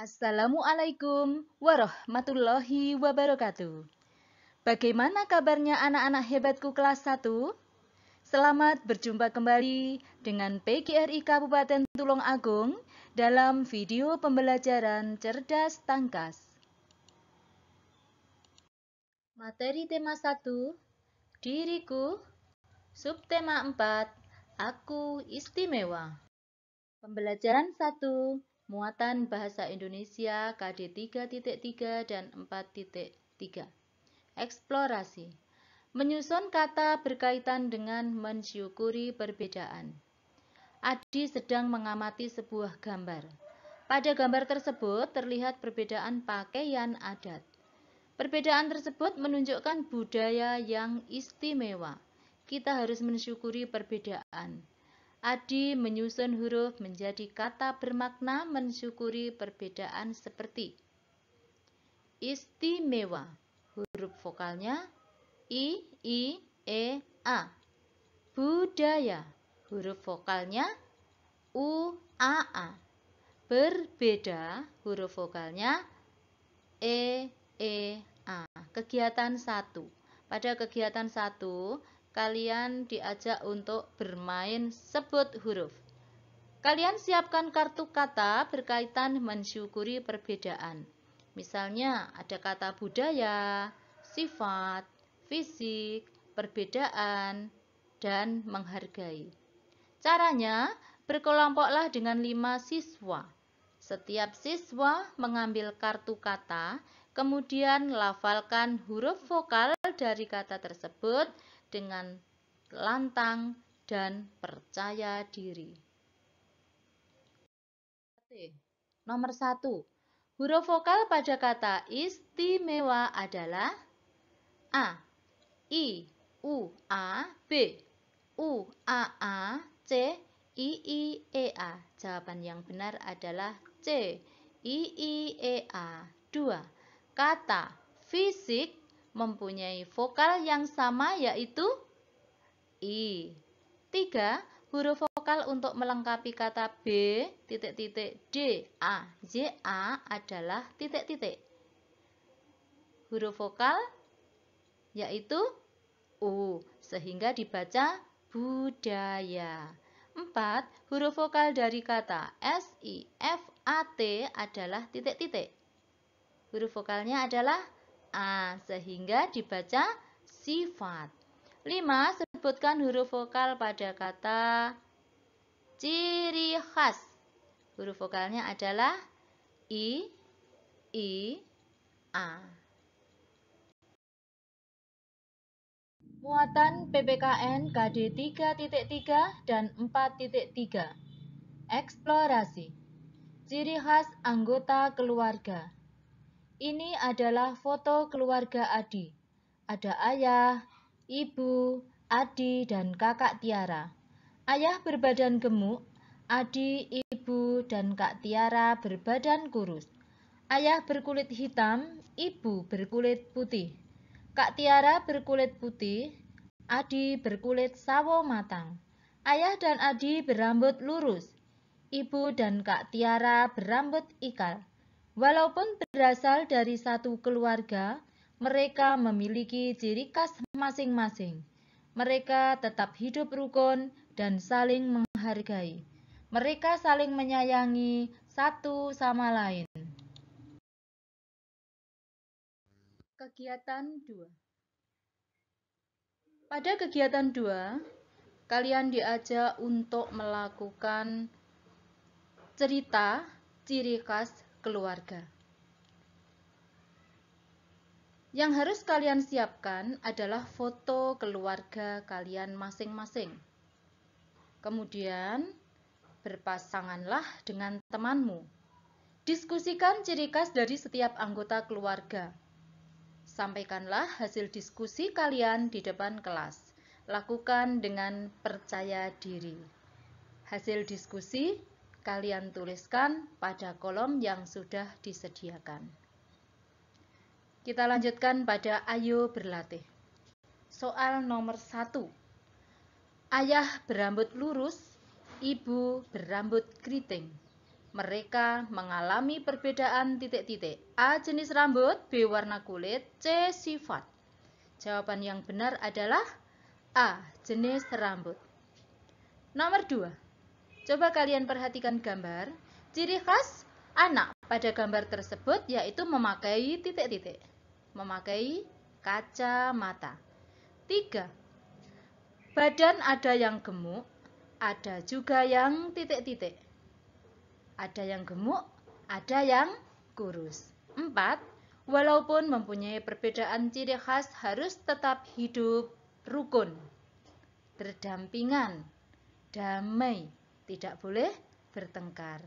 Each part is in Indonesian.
Assalamualaikum warahmatullahi wabarakatuh. Bagaimana kabarnya anak-anak hebatku kelas 1? Selamat berjumpa kembali dengan PGRI Kabupaten Tulung Agung dalam video pembelajaran Cerdas Tangkas. Materi tema 1 Diriku Subtema 4 Aku Istimewa Pembelajaran 1 muatan bahasa Indonesia KD 3.3 dan 4.3. Eksplorasi menyusun kata berkaitan dengan mensyukuri perbedaan. Adi sedang mengamati sebuah gambar. Pada gambar tersebut terlihat perbedaan pakaian adat. Perbedaan tersebut menunjukkan budaya yang istimewa. Kita harus mensyukuri perbedaan. Adi menyusun huruf menjadi kata bermakna mensyukuri perbedaan seperti istimewa huruf vokalnya i i e a budaya huruf vokalnya u a a berbeda huruf vokalnya e e a kegiatan satu pada kegiatan satu kalian diajak untuk bermain sebut huruf. Kalian siapkan kartu kata berkaitan mensyukuri perbedaan. Misalnya ada kata budaya, sifat, fisik, perbedaan, dan menghargai. Caranya, berkelompoklah dengan lima siswa. Setiap siswa mengambil kartu kata, kemudian lafalkan huruf vokal dari kata tersebut dengan lantang dan percaya diri. Nomor satu, huruf vokal pada kata istimewa adalah A, I, U, A, B, U, A, A, C, I, I, E, A. Jawaban yang benar adalah C, I, I, E, A. Dua, kata fisik mempunyai vokal yang sama yaitu I. Tiga Huruf vokal untuk melengkapi kata B, titik titik D, A, j A adalah titik titik. Huruf vokal yaitu U, sehingga dibaca budaya. Empat Huruf vokal dari kata S, I, F, A, T adalah titik titik. Huruf vokalnya adalah A sehingga dibaca sifat. 5. Sebutkan huruf vokal pada kata ciri khas. Huruf vokalnya adalah I, I, A. Muatan PPKN KD 3.3 dan 4.3 Eksplorasi Ciri khas anggota keluarga ini adalah foto keluarga Adi. Ada ayah, ibu, Adi, dan kakak Tiara. Ayah berbadan gemuk, Adi, ibu, dan kak Tiara berbadan kurus. Ayah berkulit hitam, ibu berkulit putih. Kak Tiara berkulit putih, Adi berkulit sawo matang. Ayah dan Adi berambut lurus. Ibu dan Kak Tiara berambut ikal. Walaupun berasal dari satu keluarga, mereka memiliki ciri khas masing-masing. Mereka tetap hidup rukun dan saling menghargai. Mereka saling menyayangi satu sama lain. Kegiatan 2 Pada kegiatan 2, kalian diajak untuk melakukan cerita ciri khas keluarga. Yang harus kalian siapkan adalah foto keluarga kalian masing-masing. Kemudian, berpasanganlah dengan temanmu. Diskusikan ciri khas dari setiap anggota keluarga. Sampaikanlah hasil diskusi kalian di depan kelas. Lakukan dengan percaya diri. Hasil diskusi kalian tuliskan pada kolom yang sudah disediakan. Kita lanjutkan pada ayo berlatih. Soal nomor 1. Ayah berambut lurus, ibu berambut keriting. Mereka mengalami perbedaan titik-titik. A jenis rambut, B warna kulit, C sifat. Jawaban yang benar adalah A jenis rambut. Nomor 2. Coba kalian perhatikan gambar. Ciri khas anak pada gambar tersebut yaitu memakai titik-titik. Memakai kaca mata. Tiga, Badan ada yang gemuk, ada juga yang titik-titik. Ada yang gemuk, ada yang kurus. Empat, Walaupun mempunyai perbedaan ciri khas harus tetap hidup rukun, berdampingan, damai. Tidak boleh bertengkar.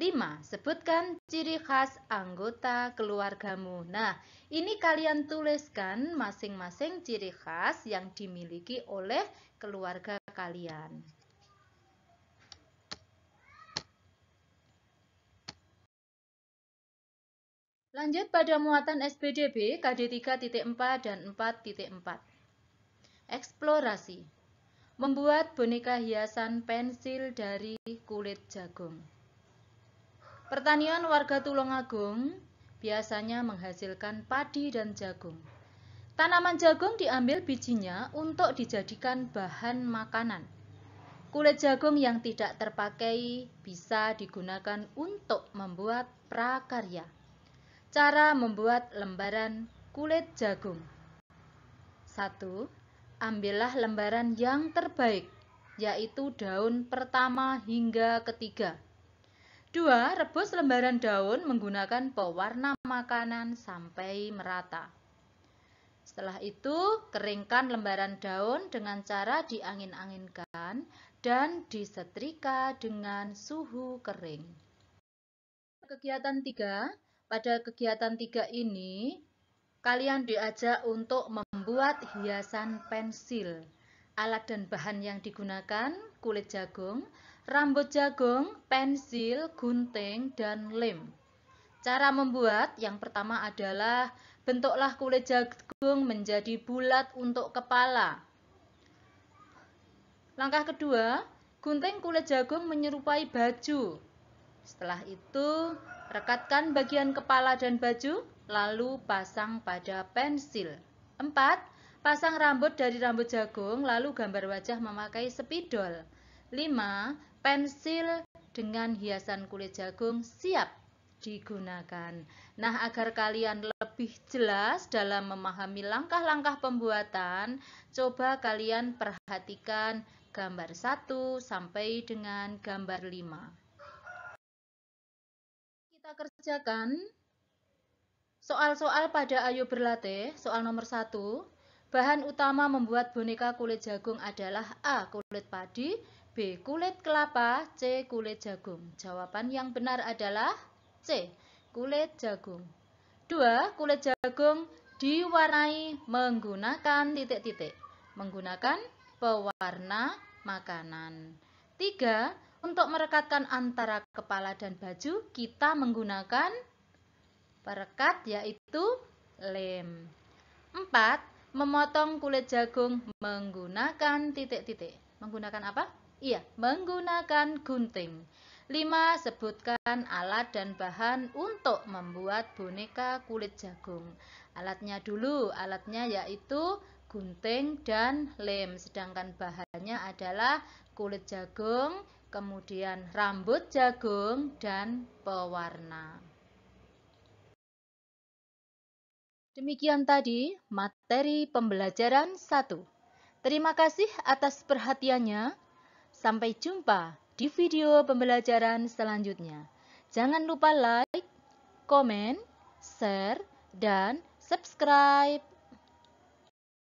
5. Sebutkan ciri khas anggota keluargamu. Nah, ini kalian tuliskan masing-masing ciri khas yang dimiliki oleh keluarga kalian. Lanjut pada muatan SPDB KD 3.4 dan 4.4. Eksplorasi. Membuat boneka hiasan pensil dari kulit jagung. Pertanian warga Tulungagung biasanya menghasilkan padi dan jagung. Tanaman jagung diambil bijinya untuk dijadikan bahan makanan. Kulit jagung yang tidak terpakai bisa digunakan untuk membuat prakarya. Cara membuat lembaran kulit jagung. 1 ambillah lembaran yang terbaik, yaitu daun pertama hingga ketiga. 2. Rebus lembaran daun menggunakan pewarna makanan sampai merata. Setelah itu, keringkan lembaran daun dengan cara diangin-anginkan dan disetrika dengan suhu kering. Kegiatan 3. Pada kegiatan 3 ini, Kalian diajak untuk membuat hiasan pensil. Alat dan bahan yang digunakan kulit jagung, rambut jagung, pensil, gunting, dan lem. Cara membuat yang pertama adalah bentuklah kulit jagung menjadi bulat untuk kepala. Langkah kedua, gunting kulit jagung menyerupai baju. Setelah itu, rekatkan bagian kepala dan baju lalu pasang pada pensil. 4. Pasang rambut dari rambut jagung, lalu gambar wajah memakai spidol. 5. Pensil dengan hiasan kulit jagung siap digunakan. Nah, agar kalian lebih jelas dalam memahami langkah-langkah pembuatan, coba kalian perhatikan gambar 1 sampai dengan gambar 5. Kita kerjakan Soal-soal pada Ayo berlatih, soal nomor satu. Bahan utama membuat boneka kulit jagung adalah A. Kulit padi, B. Kulit kelapa, C. Kulit jagung. Jawaban yang benar adalah C. Kulit jagung. Dua. Kulit jagung diwarnai menggunakan titik-titik. Menggunakan pewarna makanan. Tiga. Untuk merekatkan antara kepala dan baju, kita menggunakan perekat yaitu lem. 4. Memotong kulit jagung menggunakan titik-titik. Menggunakan apa? Iya, menggunakan gunting. 5. Sebutkan alat dan bahan untuk membuat boneka kulit jagung. Alatnya dulu, alatnya yaitu gunting dan lem. Sedangkan bahannya adalah kulit jagung, kemudian rambut jagung, dan pewarna. Demikian tadi materi pembelajaran 1. Terima kasih atas perhatiannya. Sampai jumpa di video pembelajaran selanjutnya. Jangan lupa like, komen, share, dan subscribe.